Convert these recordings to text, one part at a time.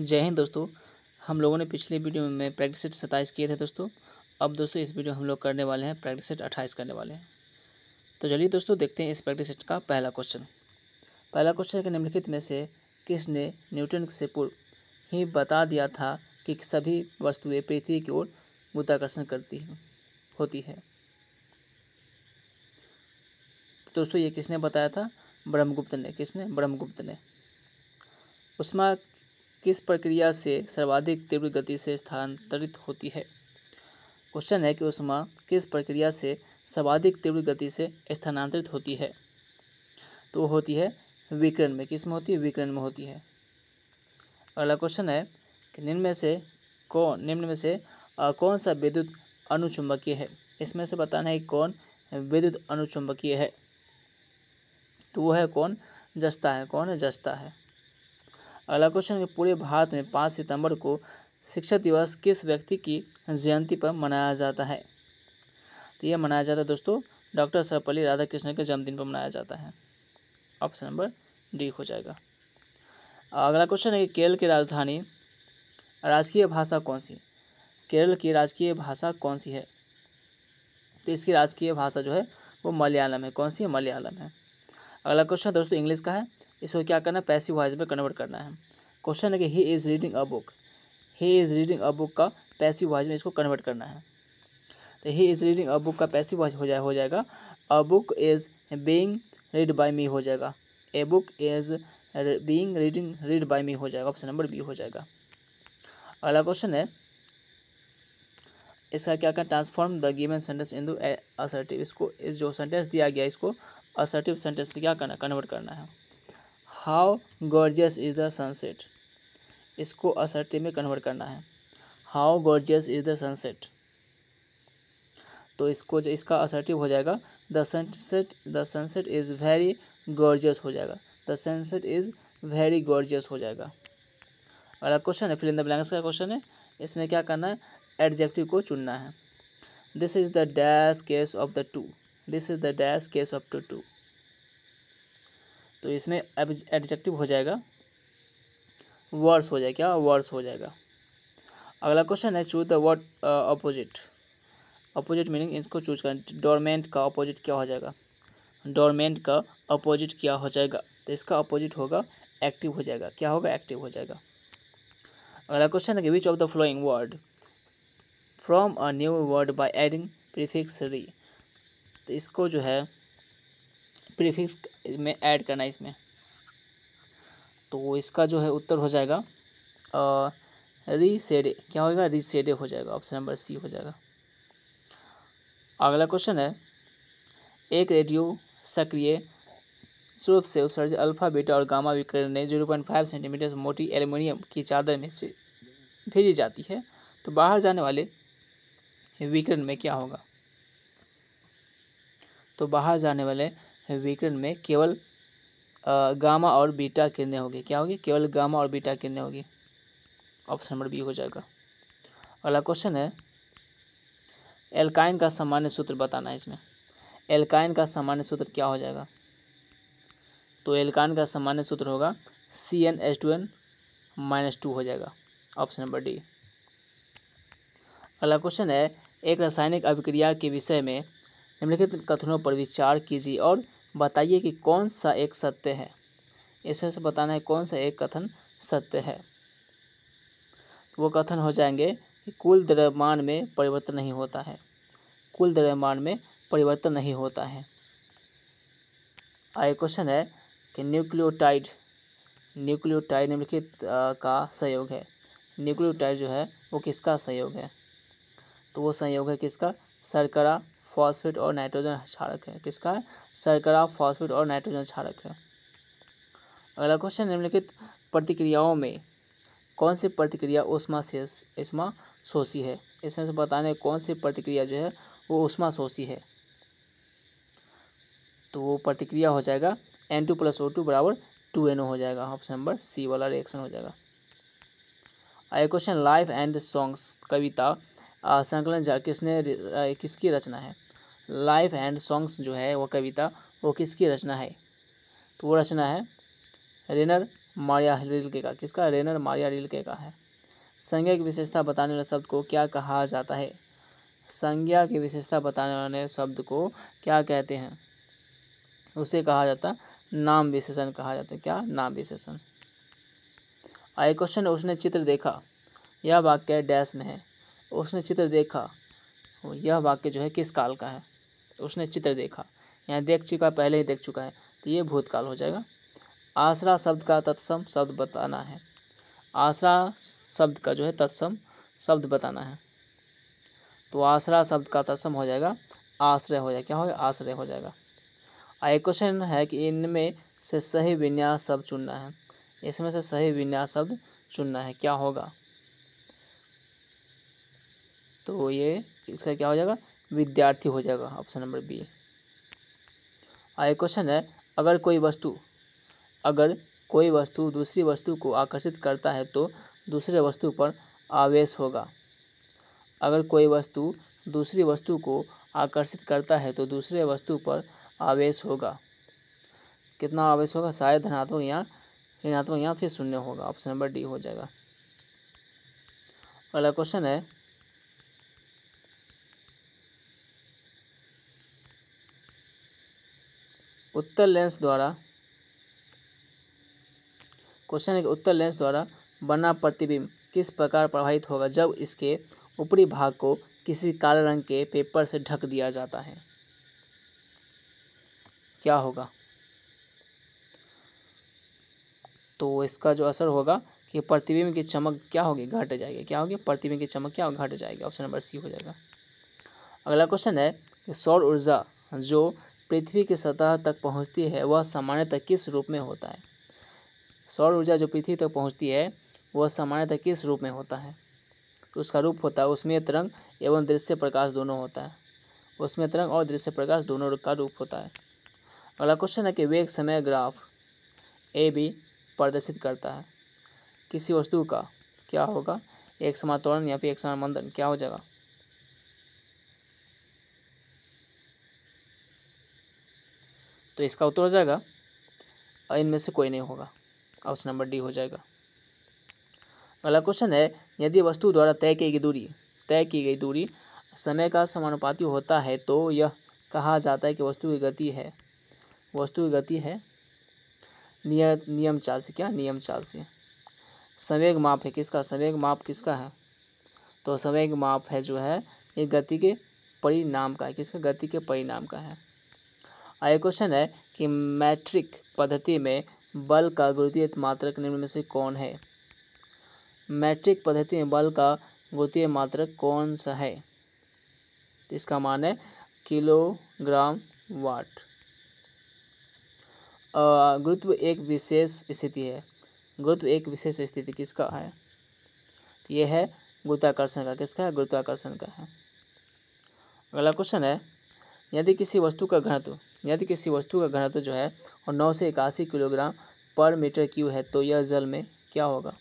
जय हिंद दोस्तों हम लोगों ने पिछले वीडियो में प्रैक्टिस सेट सत्ताईस किए थे दोस्तों अब दोस्तों इस वीडियो हम लोग करने वाले हैं प्रैक्टिस सेट अट्ठाईस करने वाले हैं तो चलिए दोस्तों देखते हैं इस प्रैक्टिस सेट का पहला क्वेश्चन पहला क्वेश्चन है कि निम्नलिखित में से किसने न्यूटन से पूर्व ही बता दिया था कि सभी वस्तुएँ पृथ्वी की ओर गुरुत्वाकर्षण करती हैं होती है तो दोस्तों ये किसने बताया था ब्रह्मगुप्त ने किसने ब्रह्मगुप्त ने उसमें किस प्रक्रिया से सर्वाधिक तीव्र गति से स्थानांतरित होती है क्वेश्चन है कि उष्मा किस प्रक्रिया से सर्वाधिक तीव्र गति से स्थानांतरित होती है तो होती है विकरण में किस में होती है विकरण में होती है अगला क्वेश्चन है कि निम्न में से कौन निम्न में से आ, कौन सा विद्युत अनुचुंबकीय है इसमें से बताना है कौन विद्युत अनुचुंबकीय है तो वो है कौन जस्ता है कौन है जस्ता है अगला क्वेश्चन पूरे भारत में पाँच सितंबर को शिक्षक दिवस किस व्यक्ति की जयंती पर मनाया जाता है तो यह मनाया जाता है दोस्तों डॉक्टर सर्वपल्ली राधाकृष्णन के जन्मदिन पर मनाया जाता है ऑप्शन नंबर डी हो जाएगा अगला क्वेश्चन है कि केरल की राजधानी राजकीय भाषा कौन सी केरल की राजकीय भाषा कौन सी है तो इसकी राजकीय भाषा जो है वो मलयालम है कौन सी है मलयालम है अगला क्वेश्चन दोस्तों इंग्लिश का है इसको क्या करना है पैसिव वॉइस में कन्वर्ट करना है क्वेश्चन है कि he is reading a book he is reading a book का पैसिव वॉइस में इसको कन्वर्ट करना है तो he is reading a book का पैसिव वॉइस हो जाए हो जाएगा a book is being read by me हो जाएगा a book is being reading read by me हो जाएगा ऑप्शन नंबर बी हो जाएगा अगला क्वेश्चन है इसका क्या कहें transform the given sentence in assertive इसको इस जो सेंटेंस दिया गया इसको असर्टिव सेंटेंस में क्या करना कन्वर्ट करना है how gorgeous is the sunset इसको असर्टिव में कन्वर्ट करना है how gorgeous is the sunset तो इसको जो इसका असर्टिव हो जाएगा the sunset the sunset is very gorgeous हो जाएगा the sunset is very gorgeous हो जाएगा अगला क्वेश्चन है फिल इन द ब्लैंक्स का क्वेश्चन है इसमें क्या करना है एडजेक्टिव को चुनना है this is the dash case of the two this is the dash case of the two तो इसमें एडजेक्टिव हो जाएगा वर्स हो जाएगा क्या वर्स हो जाएगा अगला क्वेश्चन है choose the word opposite opposite meaning इसको चूज करें डोरमेंट का अपोजिट क्या हो जाएगा डोरमेंट का अपोजिट क्या हो जाएगा तो इसका अपोजिट होगा एक्टिव हो जाएगा क्या होगा एक्टिव हो जाएगा अगला क्वेश्चन है कि which of the following word from a new word by adding prefix re तो इसको जो है प्रीफिक्स में ऐड करना है इसमें तो इसका जो है उत्तर हो जाएगा रीसेडे क्या होगा रीसेडे हो जाएगा ऑप्शन नंबर सी हो जाएगा अगला क्वेश्चन है एक रेडियो सक्रिय स्रोत से उत्सर्जित अल्फा बीटा और गामा विकरण ने जीरो पॉइंट फाइव सेंटीमीटर मोटी एल्यूमिनियम की चादर में से भेजी जाती है तो बाहर जाने वाले विकिरण में क्या होगा तो बाहर जाने वाले विकिरण में केवल गामा और बीटा किरणें होगी क्या होगी केवल गामा और बीटा किरणें होगी ऑप्शन नंबर बी हो जाएगा अगला क्वेश्चन है एल्काइन का सामान्य सूत्र बताना है इसमें एल्काइन का सामान्य सूत्र क्या हो जाएगा तो एल्काइन का सामान्य सूत्र होगा C N H two N minus two हो जाएगा ऑप्शन नंबर डी अगला क्वेश्चन है एक रासायनिक अभिक्रिया के विषय में निम्नलिखित कथनों पर विचार कीजिए और बताइए कि कौन सा एक सत्य है इसमें से बताना है कौन सा एक कथन सत्य है वो कथन हो जाएंगे कि कुल द्रव्यमान में परिवर्तन नहीं होता है कुल द्रव्यमान में परिवर्तन नहीं होता है आगे क्वेश्चन है कि न्यूक्लियोटाइड न्यूक्लियोटाइड निम्नलिखित का संयोग है न्यूक्लियोटाइड जो है वो किसका संयोग है तो वो संयोग है किसका शर्करा फॉस्फेट और नाइट्रोजन क्षारक है किसका है सरकरा फॉस्फेट और नाइट्रोजन क्षारक है अगला क्वेश्चन निम्नलिखित प्रतिक्रियाओं में कौन सी प्रतिक्रिया उष्मा से इसमा सोसी है इसमें से बताने कौन सी प्रतिक्रिया जो है वो उष्मा शोषी है तो वो प्रतिक्रिया हो जाएगा N two plus O two बराबर टू एन ओ हो जाएगा ऑप्शन नंबर सी वाला रिएक्शन हो जाएगा आए क्वेश्चन लाइफ एंड सॉन्ग्स कविता संकलन किसने किसकी रचना है लाइफ एंड सॉन्ग्स जो है वह कविता वो किसकी रचना है तो वो रचना है रेनर मारिया रिलके का किसका रेनर मारिया रिलके का है संज्ञा की विशेषता बताने वाले शब्द को क्या कहा जाता है संज्ञा की विशेषता बताने वाले शब्द को क्या कहते हैं उसे कहा जाता नाम विशेषण कहा जाता है क्या नाम विशेषण आई क्वेश्चन उसने चित्र देखा यह वाक्य डैश में है उसने चित्र देखा यह वाक्य जो है किस काल का है तो उसने चित्र देखा यहाँ देख चुका पहले ही देख चुका है तो ये भूतकाल हो जाएगा आसरा शब्द का तत्सम शब्द बताना है आसरा शब्द का जो है तत्सम शब्द बताना है तो आसरा शब्द का तत्सम हो जाएगा आश्रय हो जाएगा क्या होगा आश्रय हो जाएगा आई क्वेश्चन है कि इनमें से सही विन्यास शब्द चुनना है इसमें से सही विन्यास शब्द चुनना है क्या होगा तो ये इसका क्या हो जाएगा विद्यार्थी हो जाएगा ऑप्शन नंबर बी आए क्वेश्चन है अगर कोई वस्तु अगर कोई वस्तु दूसरी वस्तु को आकर्षित करता है तो दूसरे वस्तु पर आवेश होगा अगर कोई वस्तु दूसरी वस्तु को आकर्षित करता है तो दूसरे वस्तु पर आवेश होगा कितना आवेश होगा शायद धनात्मक यहाँ ऋणात्मक यहाँ फिर शून्य होगा ऑप्शन नंबर डी हो जाएगा अगला क्वेश्चन है उत्तर लेंस द्वारा क्वेश्चन है कि उत्तर लेंस द्वारा बना प्रतिबिंब किस प्रकार प्रभावित होगा जब इसके ऊपरी भाग को किसी काले रंग के पेपर से ढक दिया जाता है क्या होगा तो इसका जो असर होगा कि प्रतिबिंब की चमक क्या होगी घट जाएगी क्या होगी प्रतिबिंब की चमक क्या होगी घट जाएगी ऑप्शन नंबर सी हो जाएगा अगला क्वेश्चन है कि सौर ऊर्जा जो पृथ्वी की सतह तक पहुँचती है वह सामान्यतः किस रूप में होता है सौर ऊर्जा जो पृथ्वी तक पहुँचती है वह सामान्यतः किस रूप में होता है उसका रूप होता है उसमें तरंग एवं दृश्य प्रकाश दोनों होता है उसमें तरंग और दृश्य प्रकाश दोनों का रूप होता है अगला क्वेश्चन है कि वेग समय ग्राफ ए बी प्रदर्शित करता है किसी वस्तु का क्या होगा एक समातोलन या फिर एक समान मंदन क्या हो जाएगा तो इसका उत्तर हो जाएगा इनमें से कोई नहीं होगा ऑप्शन नंबर डी हो जाएगा अगला क्वेश्चन है यदि वस्तु द्वारा तय की गई दूरी तय की गई दूरी समय का समानुपाती होता है तो यह कहा जाता है कि वस्तु की गति है वस्तु की गति है नियत नियम चाल से क्या नियम चाल से संवेग माप है किसका संवेग माप किसका है तो संवेग माप है जो है ये गति के परिणाम का है किसका गति के परिणाम का है आगे क्वेश्चन है कि मैट्रिक पद्धति में बल का गुरुतीय मात्रक निम्न में से कौन है मैट्रिक पद्धति में बल का गुरुतीय मात्रक कौन सा है तो इसका मान है किलोग्राम वाट गुरुत्व एक विशेष स्थिति है गुरुत्व एक विशेष स्थिति किसका है यह है गुरुत्वाकर्षण का किसका है गुरुत्वाकर्षण का है अगला क्वेश्चन है यदि किसी वस्तु का घनत्व यदि किसी वस्तु का घनत्व जो है और नौ से इक्यासी किलोग्राम पर मीटर क्यू है तो यह जल में क्या होगा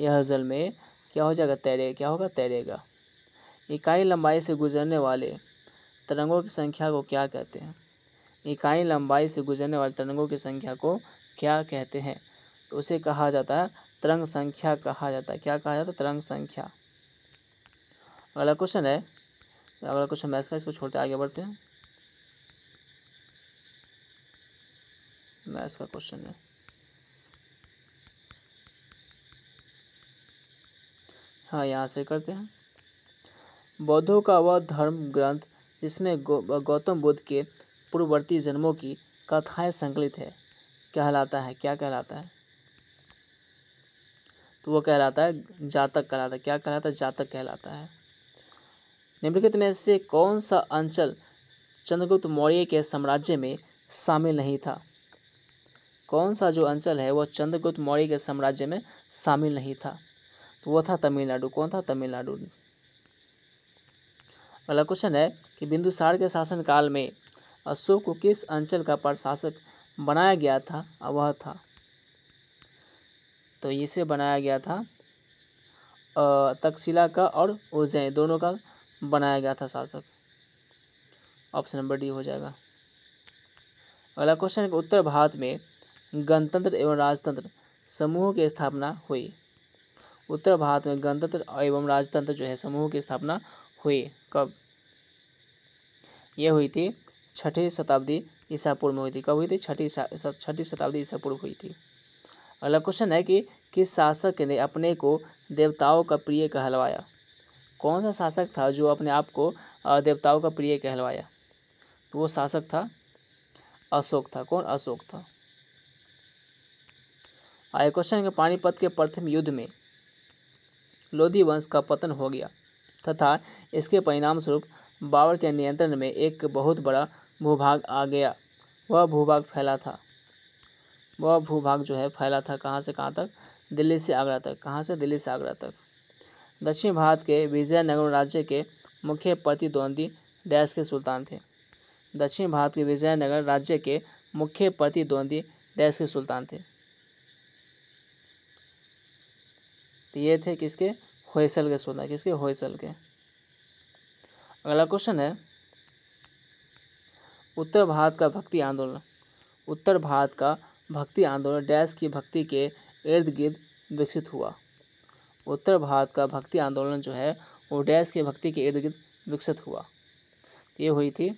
यह जल में क्या हो जाएगा तैरेगा क्या होगा तैरेगा इकाई लंबाई से गुजरने वाले तरंगों की संख्या को क्या कहते हैं इकाई लंबाई से गुजरने वाले तरंगों की संख्या को क्या कहते हैं तो उसे कहा जाता है तरंग संख्या कहा जाता है क्या कहा जाता है तरंग संख्या अगला क्वेश्चन है अगला क्वेश्चन मैथ्स का इसको छोड़ते आगे बढ़ते हैं मैथ्स का क्वेश्चन है हाँ यहाँ से करते हैं बौद्धों का वह धर्म ग्रंथ जिसमें गौतम बुद्ध के पूर्ववर्ती जन्मों की कथाएं संकलित है कहलाता है क्या कहलाता है तो वो कहलाता है जातक कहलाता है क्या कहलाता है जातक कहलाता है निम्नलिखित में से कौन सा अंचल चंद्रगुप्त मौर्य के साम्राज्य में शामिल नहीं था कौन सा जो अंचल है वह चंद्रगुप्त मौर्य के साम्राज्य में शामिल नहीं था तो वह था तमिलनाडु कौन था तमिलनाडु अगला क्वेश्चन है कि बिंदुसार के शासनकाल में अशोक को किस अंचल का प्रशासक बनाया गया था वह था तो इसे बनाया गया था तक्षशिला का और उज्जैन दोनों का बनाया गया था शासक ऑप्शन नंबर डी हो जाएगा अगला क्वेश्चन है कि उत्तर भारत में गणतंत्र एवं राजतंत्र समूह की स्थापना हुई उत्तर भारत में गणतंत्र एवं राजतंत्र जो है समूह की स्थापना हुई कब यह हुई थी छठी शताब्दी ईसा पूर्व में हुई थी कब हुई थी छठी छठी शताब्दी ईसा पूर्व हुई थी अगला क्वेश्चन है कि किस शासक ने अपने को देवताओं का प्रिय कहलवाया कौन सा शासक था जो अपने आप को देवताओं का प्रिय कहलवाया तो वो शासक था अशोक था कौन अशोक था आए क्वेश्चन के पानीपत के प्रथम युद्ध में लोधी वंश का पतन हो गया तथा इसके परिणाम स्वरूप बाबर के नियंत्रण में एक बहुत बड़ा भूभाग आ गया वह भूभाग फैला था वह भूभाग जो है फैला था कहाँ से कहाँ तक दिल्ली से आगरा तक कहाँ से दिल्ली से आगरा तक दक्षिण भारत के विजयनगर राज्य के मुख्य प्रतिद्वंदी डैश के सुल्तान थे दक्षिण भारत के विजयनगर राज्य के मुख्य प्रतिद्वंदी डैश के सुल्तान थे तो ये थे किसके होयसल के सुल्तान किसके होयसल के अगला क्वेश्चन है उत्तर भारत का भक्ति आंदोलन उत्तर भारत का भक्ति आंदोलन डैश की भक्ति के इर्द गिर्द विकसित हुआ उत्तर भारत का भक्ति आंदोलन जो है वो डैश के भक्ति के इर्द गिर्द विकसित हुआ ये हुई थी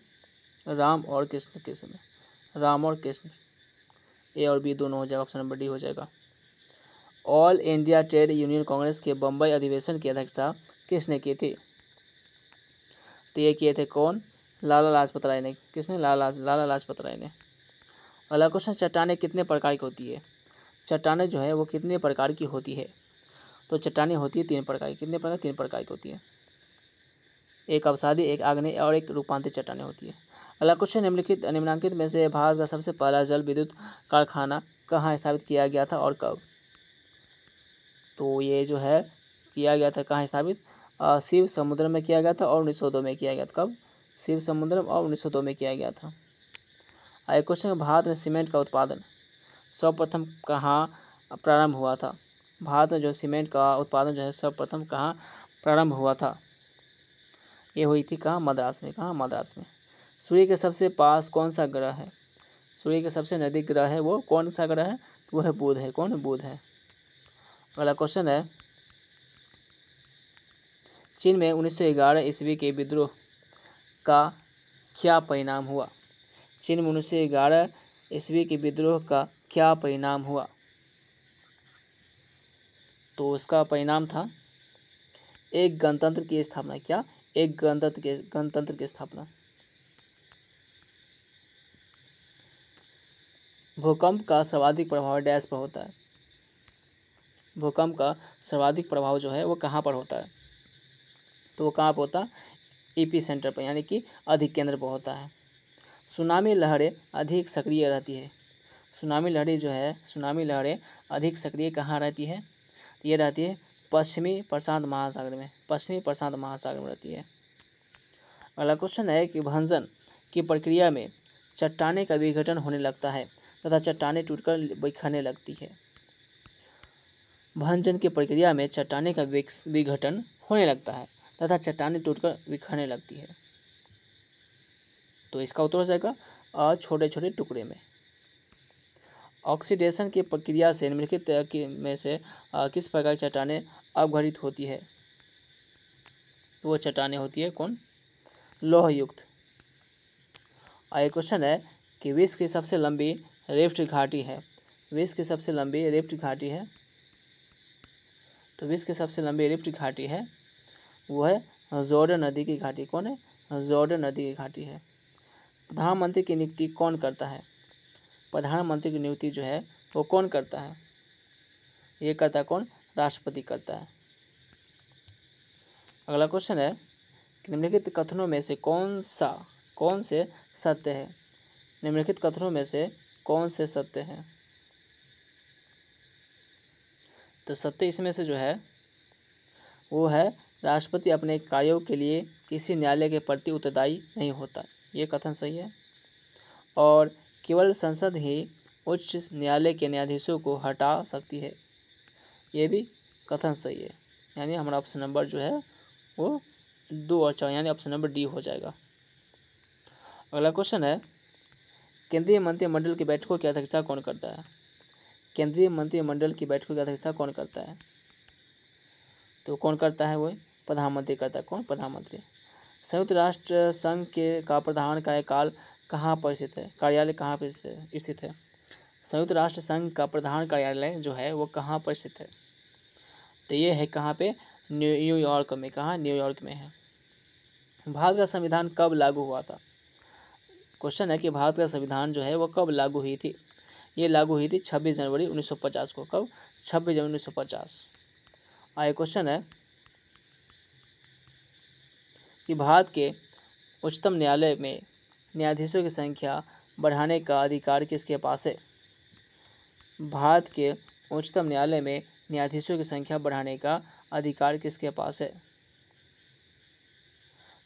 राम और कृष्ण के समय राम और कृष्ण ए और बी दोनों हो जाएगा ऑप्शन नंबर डी हो जाएगा All India Trade Union Congress के बम्बई अधिवेशन की अध्यक्षता किसने की थी तो ये किए थे कौन लाला लाजपत राय ने किसने लाला लाला लाजपत राय ने अगला क्वेश्चन चट्टाने कितने प्रकार की होती है चट्टाने जो है वो कितने प्रकार की होती है तो चट्टानें होती है तीन प्रकार की कितने प्रकार तीन प्रकार की होती है एक अवसादी एक आग्नेय और एक रूपांतरित चट्टानें होती है अगला क्वेश्चन निम्नलिखित निम्नांकित में से भारत का सबसे पहला जल विद्युत कारखाना कहाँ स्थापित किया गया था और कब तो ये जो है किया गया था कहाँ स्थापित शिव समुद्र में किया गया था और उन्नीस में किया गया था कब शिव समुद्र और उन्नीस में किया गया था आगे क्वेश्चन भारत में सीमेंट का उत्पादन सर्वप्रथम कहाँ प्रारंभ हुआ था भारत में जो सीमेंट का उत्पादन जो है सर्वप्रथम कहाँ प्रारंभ हुआ था ये हुई थी कहाँ मद्रास में कहाँ मद्रास में सूर्य के सबसे पास कौन सा ग्रह है सूर्य के सबसे नज़दीक ग्रह है वो कौन सा ग्रह है तो वह बुध है कौन बुध है अगला क्वेश्चन है चीन में 1911 ईस्वी के विद्रोह का क्या परिणाम हुआ चीन में 1911 ईस्वी के विद्रोह का क्या परिणाम हुआ तो उसका परिणाम था एक गणतंत्र की स्थापना क्या एक गणतंत्र के गणतंत्र की स्थापना भूकंप का सर्वाधिक प्रभाव डैश पर होता है भूकंप का सर्वाधिक प्रभाव जो है वो कहाँ पर होता है तो वो कहाँ पर होता है ई सेंटर पर यानी कि अधिक केंद्र पर होता है सुनामी लहरें अधिक सक्रिय रहती है सुनामी लहरें जो है सुनामी लहरें अधिक सक्रिय कहाँ रहती है ये रहती है पश्चिमी प्रशांत महासागर में पश्चिमी प्रशांत महासागर में रहती है अगला क्वेश्चन है कि भंजन की प्रक्रिया में चट्टाने का विघटन होने लगता है तथा चट्टाने टूटकर बिखरने लगती है भंजन की प्रक्रिया में चट्टाने का विघटन होने लगता है तथा चट्टाने टूटकर बिखरने लगती है तो इसका उत्तर हो जाएगा छोटे छोटे टुकड़े में ऑक्सीडेशन की प्रक्रिया से निम्नलिखित में से किस प्रकार की चट्टाने अवघटित होती है तो वो चट्टाने होती है कौन लोहयुक्त और एक क्वेश्चन है कि विश्व की सबसे लंबी रिफ्ट घाटी है विश्व की सबसे लंबी रिफ्ट घाटी है तो विश्व की सबसे लंबी रिफ्ट घाटी है वो है जोर्डन नदी की घाटी कौन है जोर्डन नदी की घाटी है प्रधानमंत्री की नियुक्ति कौन करता है प्रधानमंत्री की नियुक्ति जो है वो कौन करता है ये करता कौन राष्ट्रपति करता है अगला क्वेश्चन है कि निम्नलिखित कथनों में से कौन सा कौन से सत्य है निम्नलिखित कथनों में से कौन से सत्य है तो सत्य इसमें से जो है वो है राष्ट्रपति अपने कार्यों के लिए किसी न्यायालय के प्रति उत्तरदायी नहीं होता ये कथन सही है और केवल संसद ही उच्च न्यायालय के न्यायाधीशों को हटा सकती है ये भी कथन सही है यानी हमारा ऑप्शन नंबर जो है वो दो और चार यानी ऑप्शन नंबर डी हो जाएगा अगला क्वेश्चन है केंद्रीय मंत्रिमंडल की बैठकों की अध्यक्षता कौन करता है केंद्रीय मंत्रिमंडल की बैठकों की अध्यक्षता कौन करता है तो कौन करता है वो प्रधानमंत्री करता है कौन प्रधानमंत्री संयुक्त राष्ट्र संघ के का प्रधान कार्यकाल कहाँ पर स्थित है कार्यालय कहाँ पर स्थित है संयुक्त राष्ट्र संघ का प्रधान कार्यालय जो है वो कहाँ पर स्थित है तो ये है कहाँ पे न्यूयॉर्क में कहाँ न्यूयॉर्क में है भारत का संविधान कब लागू हुआ था क्वेश्चन है कि भारत का संविधान जो है वो कब लागू हुई थी ये लागू हुई थी छब्बीस जनवरी उन्नीस को कब छब्बीस जनवरी 1950 आए क्वेश्चन है कि भारत के उच्चतम न्यायालय में न्यायाधीशों की संख्या बढ़ाने का अधिकार किसके पास है भारत के उच्चतम न्यायालय में न्यायाधीशों की संख्या बढ़ाने का अधिकार किसके पास है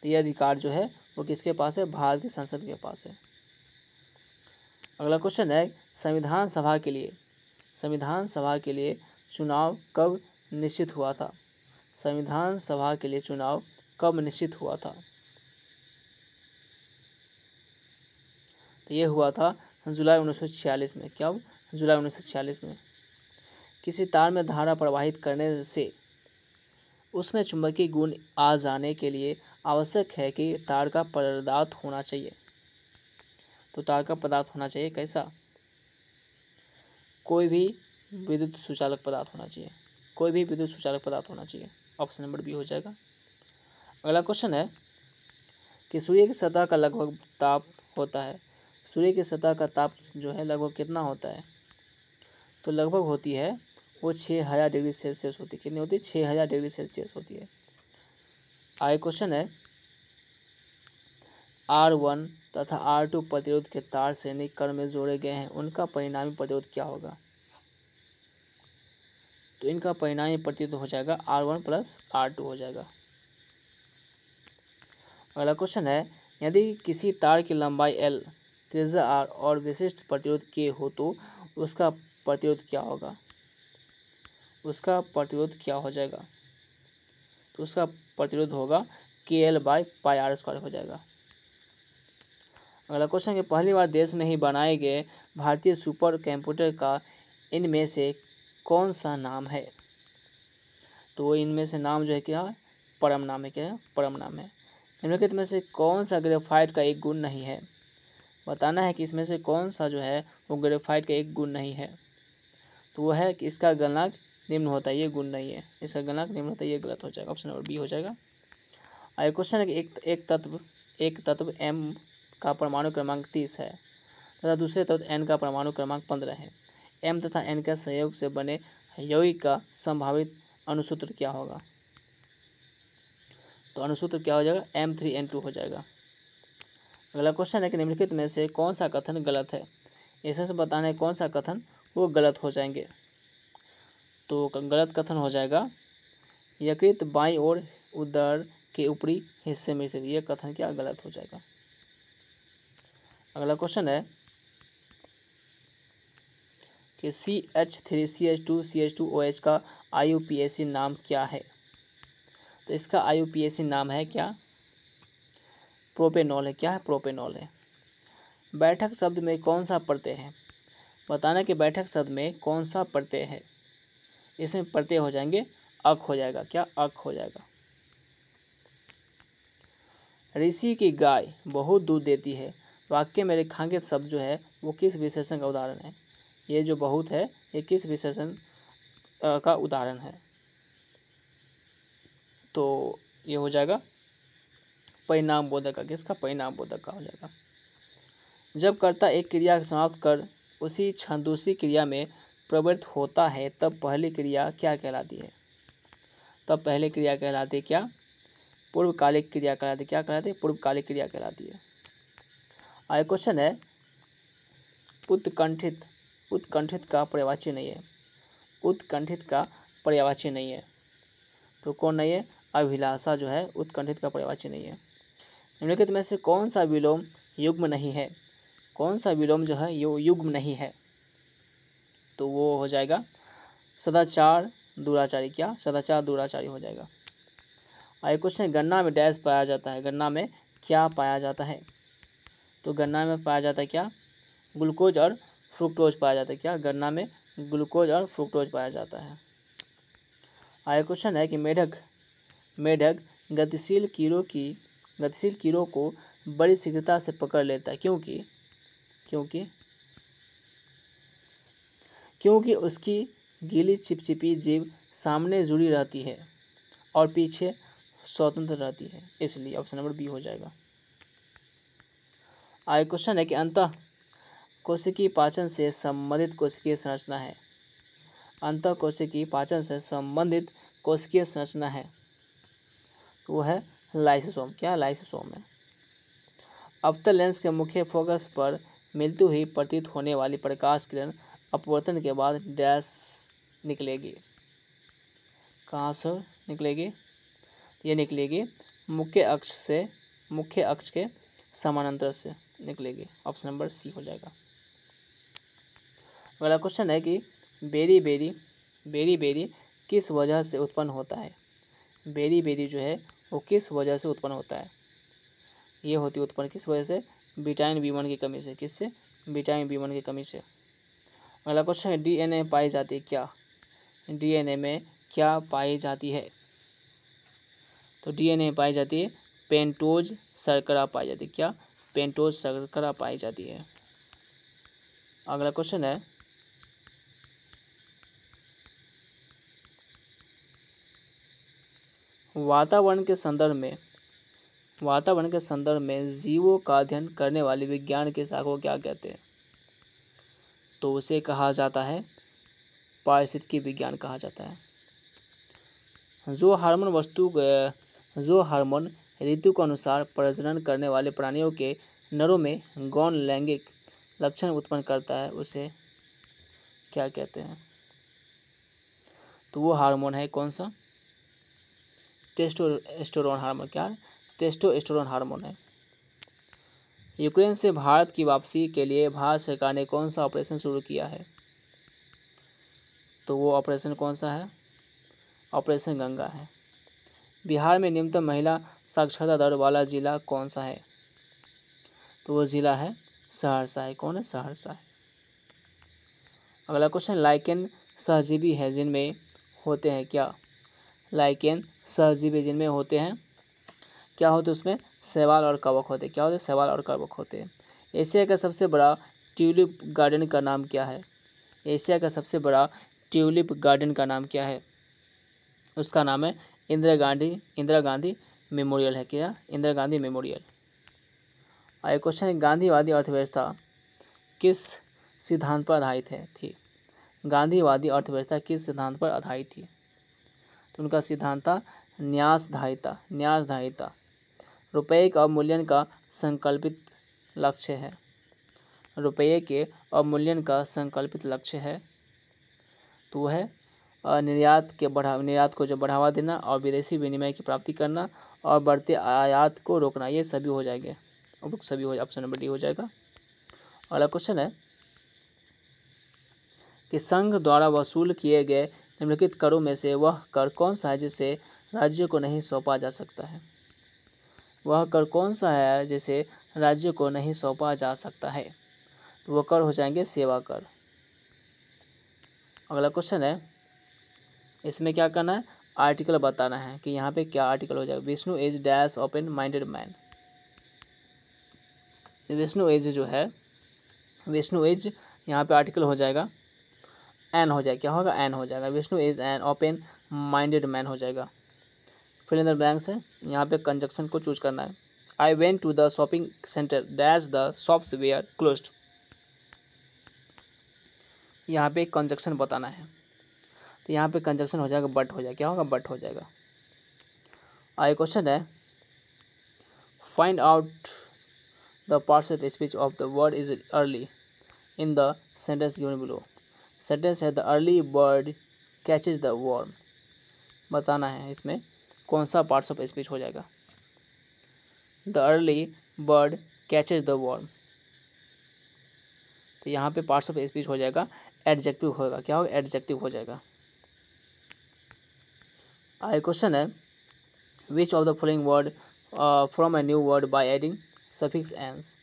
तो यह अधिकार जो है वो किसके पास है भारत की संसद के पास है अगला क्वेश्चन है संविधान सभा के लिए संविधान सभा के लिए चुनाव कब निश्चित हुआ था संविधान सभा के लिए चुनाव कब निश्चित हुआ था तो ये हुआ था जुलाई उन्नीस में क्या जुलाई उन्नीस में किसी तार में धारा प्रवाहित करने से उसमें चुंबकीय गुण आ जाने के लिए आवश्यक है कि तार का पदार्थ होना चाहिए तो तार का पदार्थ होना चाहिए कैसा कोई भी विद्युत सुचालक पदार्थ होना चाहिए कोई भी विद्युत सुचालक पदार्थ होना चाहिए ऑप्शन नंबर बी हो जाएगा अगला क्वेश्चन है कि सूर्य की सतह का लगभग ताप होता है सूर्य की सतह का ताप जो है लगभग कितना होता है तो लगभग होती है वो छः हज़ार डिग्री सेल्सियस होती है कितनी होती है छः हज़ार डिग्री सेल्सियस होती है आगे क्वेश्चन है आर वन तथा आर टू प्रतिरोध के तार श्रेणी कर में जोड़े गए हैं उनका परिणामी प्रतिरोध क्या होगा तो इनका परिणामी प्रतिरोध हो जाएगा R one plus R two हो जाएगा अगला क्वेश्चन है यदि किसी तार की लंबाई एल क्रिजा आर और विशिष्ट प्रतिरोध के हो तो उसका प्रतिरोध क्या होगा उसका प्रतिरोध क्या हो जाएगा तो उसका प्रतिरोध होगा के L by pi R square हो जाएगा अगला क्वेश्चन है पहली बार देश में ही बनाए गए भारतीय सुपर कंप्यूटर का इनमें से कौन सा नाम है तो इनमें से नाम जो है क्या परम नाम है क्या परम नाम है निम्नलिखित में से कौन सा ग्रेफाइट का एक गुण नहीं है बताना है कि इसमें से कौन सा जो है वो ग्रेफाइट का एक गुण नहीं है तो वो है कि इसका गलनाक निम्न होता है ये गुण नहीं है इसका गलनाक निम्न होता है ये गलत हो जाएगा ऑप्शन नंबर बी हो जाएगा आगे क्वेश्चन है कि एक एक तत्व एक तत्व एम का परमाणु क्रमांक तीस है तथा दूसरे तत्व एन का परमाणु क्रमांक पंद्रह है एम तथा एन के सहयोग से बने यौगिक का संभावित अनुसूत्र क्या होगा तो अनुसूत्र क्या हो जाएगा एम थ्री एन टू हो जाएगा अगला क्वेश्चन है कि निम्नलिखित में से कौन सा कथन गलत है ऐसे से बताना है कौन सा कथन वो गलत हो जाएंगे तो गलत कथन हो जाएगा यकृत बाई और उदर के ऊपरी हिस्से में से यह कथन क्या गलत हो जाएगा अगला क्वेश्चन है कि C H three C H two C H two O H का I U P S C नाम क्या है तो इसका I U P S C नाम है क्या प्रोपेनॉल है क्या है प्रोपेनॉल है बैठक शब्द में कौन सा प्रत्यय है बताना कि बैठक शब्द में कौन सा प्रत्यय है इसमें प्रत्यय हो जाएंगे अक हो जाएगा क्या अक हो जाएगा ऋषि की गाय बहुत दूध देती है वाक्य में रेखांकित शब्द जो है वो किस विशेषण का उदाहरण है ये जो बहुत है ये किस विशेषण का उदाहरण है तो ये हो जाएगा परिणाम बोधक का किसका परिणाम बोधक का हो जाएगा जब कर्ता एक क्रिया समाप्त कर उसी क्षण दूसरी क्रिया में प्रवृत्त होता है तब पहली क्रिया क्या कहलाती है तब पहली क्रिया कहलाती है क्या पूर्वकालिक क्रिया कहलाती क्या कहलाती है पूर्वकालिक क्रिया कहलाती है आगे क्वेश्चन है उत्कंठित उत्कंठित का पर्यावाची नहीं है उत्कंठित का पर्यावाची नहीं है तो कौन नहीं है अभिलाषा जो है उत्कंठित का पर्यावाची नहीं है निम्नलिखित में से कौन सा विलोम युग्म नहीं है कौन सा विलोम जो है यो युग्म नहीं है तो वो हो जाएगा सदाचार दुराचारी क्या सदाचार दुराचारी हो जाएगा आगे क्वेश्चन गन्ना में डैश पाया जाता है गन्ना में क्या पाया जाता है तो गन्ना में पाया जाता है क्या ग्लूकोज और फ्रुक्टोज पाया जाता है क्या गन्ना में ग्लूकोज और फ्रुक्टोज पाया जाता है आगे क्वेश्चन है कि मेढक मेढक गतिशील कीड़ों की गतिशील कीड़ों को बड़ी शीघ्रता से पकड़ लेता है क्योंकि क्योंकि क्योंकि उसकी गीली चिपचिपी जीव सामने जुड़ी रहती है और पीछे स्वतंत्र रहती है इसलिए ऑप्शन नंबर बी हो जाएगा आगे क्वेश्चन है कि अंत कोशिकी पाचन से संबंधित कोशिकीय संरचना है अंत कोशिकी पाचन से संबंधित कोशिकीय संरचना है वो तो है लाइसोसोम क्या लाइसोसोम है अब तक तो लेंस के मुख्य फोकस पर मिलती हुई प्रतीत होने वाली प्रकाश किरण अपवर्तन के बाद डैश निकलेगी कहाँ से निकलेगी ये निकलेगी मुख्य अक्ष से मुख्य अक्ष के समानांतर से निकलेगी ऑप्शन नंबर सी हो जाएगा अगला क्वेश्चन है कि बेरी बेरी बेरी बेरी किस वजह से उत्पन्न होता है बेरी बेरी जो है वो किस वजह से उत्पन्न होता है ये होती है उत्पन्न किस वजह से विटामिन बी वन की कमी से किस से विटामिन बी वन की कमी से अगला क्वेश्चन है ए पाई जाती है क्या ए में क्या पाई जाती है तो ए पाई जाती है पेंटोज सरकरा पाई जाती है क्या पेंटोज सरकरा पाई जाती है अगला क्वेश्चन है वातावरण के संदर्भ में वातावरण के संदर्भ में जीवों का अध्ययन करने वाले विज्ञान के साखों क्या कहते हैं तो उसे कहा जाता है पारिस्थितिकी विज्ञान कहा जाता है जो हार्मोन वस्तु जो हार्मोन ऋतु के अनुसार प्रजनन करने वाले प्राणियों के नरों में गौण लैंगिक लक्षण उत्पन्न करता है उसे क्या कहते हैं तो वो हार्मोन है कौन सा टेस्टोस्टेरोन हार्मोन क्या है टेस्टोस्टेरोन हार्मोन है यूक्रेन से भारत की वापसी के लिए भारत सरकार ने कौन सा ऑपरेशन शुरू किया है तो वो ऑपरेशन कौन सा है ऑपरेशन गंगा है बिहार में निम्नतम महिला साक्षरता दर वाला ज़िला कौन सा है तो वो ज़िला है सहरसा है कौन है सहरसा है अगला क्वेश्चन लाइकेन सहजीवी है जिनमें होते हैं क्या लाइकेन सहजीवी जिनमें होते हैं क्या होते हैं उसमें सेवाल और कवक होते हैं क्या होते हैं सेवाल और कवक होते हैं एशिया का सबसे बड़ा ट्यूलिप गार्डन का नाम क्या है एशिया का सबसे बड़ा ट्यूलिप गार्डन का नाम क्या है उसका नाम है इंदिरा गांधी इंदिरा गांधी मेमोरियल है क्या Indira Gandhi memorial I question है गांधीवादी अर्थव्यवस्था किस सिद्धांत पर आधारित है थी गांधीवादी अर्थव्यवस्था किस सिद्धांत पर आधारित थी तो उनका सिद्धांत था न्यासधारिता न्यासधारिता रुपये के अवमूल्यन का संकल्पित लक्ष्य है रुपये के अवमूल्यन का संकल्पित लक्ष्य है तो वह है निर्यात के बढ़ा निर्यात को जो बढ़ावा देना और विदेशी विनिमय की प्राप्ति करना और बढ़ते आयात को रोकना ये सभी हो जाएंगे और सभी हो ऑप्शन नंबर डी हो जाएगा अगला क्वेश्चन है कि संघ द्वारा वसूल किए गए निम्नलिखित करों में से वह कर कौन सा है जिसे राज्य को नहीं सौंपा जा सकता है वह कर कौन सा है जिसे राज्य को नहीं सौंपा जा सकता है तो वह कर हो जाएंगे सेवा कर अगला क्वेश्चन है इसमें क्या करना है आर्टिकल बताना है कि यहाँ पे क्या आर्टिकल हो जाएगा Vishnu is dash open minded man Vishnu is जो है विष्णु इज यहाँ पे आर्टिकल हो जाएगा एन हो जाएगा क्या होगा एन हो जाएगा Vishnu is an open minded man हो जाएगा फिल इन द ब्लैंक्स है यहाँ पे कंजक्शन को चूज करना है I went to the shopping centre dash the shops are close यहाँ पे कंजक्शन बताना है तो यहाँ पे कंजक्शन हो जाएगा बट हो जाएगा क्या होगा बट हो जाएगा आई क्वेश्चन है find out the parts of speech of the word is early in the sentence given below sentence है the early bird catches the worm बताना है इसमें कौन सा पार्ट्स ऑफ स्पीच हो जाएगा the early bird catches the worm तो यहाँ पे पार्ट्स ऑफ स्पीच हो जाएगा एडजेक्टिव होगा क्या होगा एडजेक्टिव हो जाएगा आगे क्वेश्चन है which of the following word from a new word by adding suffix ance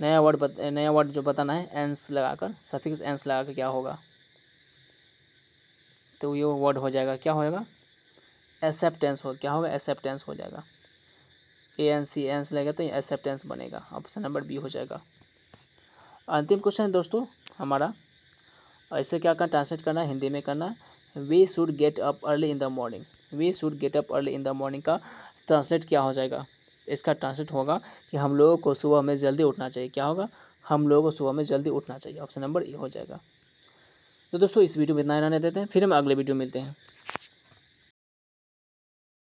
नया वर्ड बत, नया वर्ड जो बताना है एंस लगाकर सफिक्स एंस लगा कर क्या होगा तो ये वर्ड हो जाएगा क्या होएगा एक्सेप्टेंस हो क्या होगा एक्सेप्टेंस हो जाएगा ए एन सी एंस लगेगा तो एक्सेप्टेंस बनेगा ऑप्शन नंबर बी हो जाएगा अंतिम क्वेश्चन है दोस्तों हमारा ऐसे क्या करना ट्रांसलेट करना हिंदी में करना we should get up early in the morning we should get up early in the morning का ट्रांसलेट क्या हो जाएगा इसका ट्रांसलेट होगा कि हम लोगों को सुबह में जल्दी उठना चाहिए क्या होगा हम लोगों को सुबह में जल्दी उठना चाहिए ऑप्शन नंबर ए हो जाएगा तो दोस्तों इस वीडियो में इतना ही रहने देते हैं फिर हम अगले वीडियो मिलते हैं